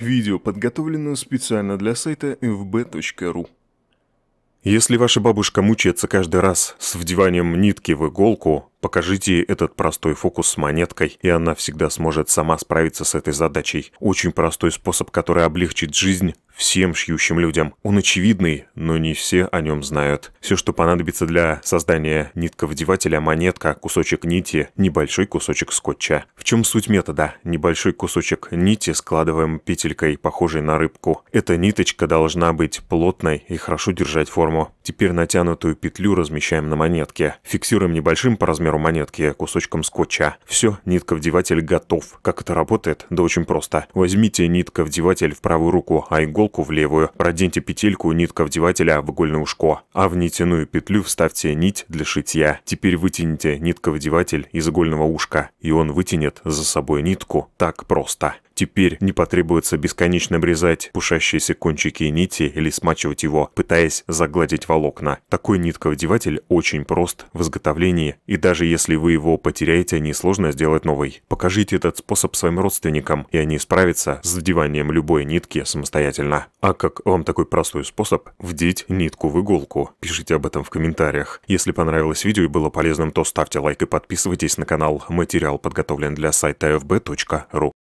Видео подготовлено специально для сайта fb.ru. Если ваша бабушка мучается каждый раз с вдеванием нитки в иголку, покажите ей этот простой фокус с монеткой, и она всегда сможет сама справиться с этой задачей. Очень простой способ, который облегчит жизнь всем шьющим людям. Он очевидный, но не все о нем знают. Все, что понадобится для создания нитковдевателя, монетка, кусочек нити, небольшой кусочек скотча. В чем суть метода? Небольшой кусочек нити складываем петелькой, похожей на рыбку. Эта ниточка должна быть плотной и хорошо держать форму. Теперь натянутую петлю размещаем на монетке. Фиксируем небольшим по размеру монетки кусочком скотча. Все, нитковдеватель готов. Как это работает? Да очень просто. Возьмите нитковдеватель в правую руку, а иголку иголку в левую, проденьте петельку, нитка вдевателя в игольное ушко, а в нитяную петлю вставьте нить для шитья. Теперь вытяните нитковдеватель из игольного ушка, и он вытянет за собой нитку. Так просто. Теперь не потребуется бесконечно обрезать пушащиеся кончики нити или смачивать его, пытаясь загладить волокна. Такой нитковдеватель очень прост в изготовлении, и даже если вы его потеряете, несложно сделать новый. Покажите этот способ своим родственникам, и они справятся с вдеванием любой нитки самостоятельно. А как вам такой простой способ вдеть нитку в иголку? Пишите об этом в комментариях. Если понравилось видео и было полезным, то ставьте лайк и подписывайтесь на канал. Материал подготовлен для сайта fb.ru.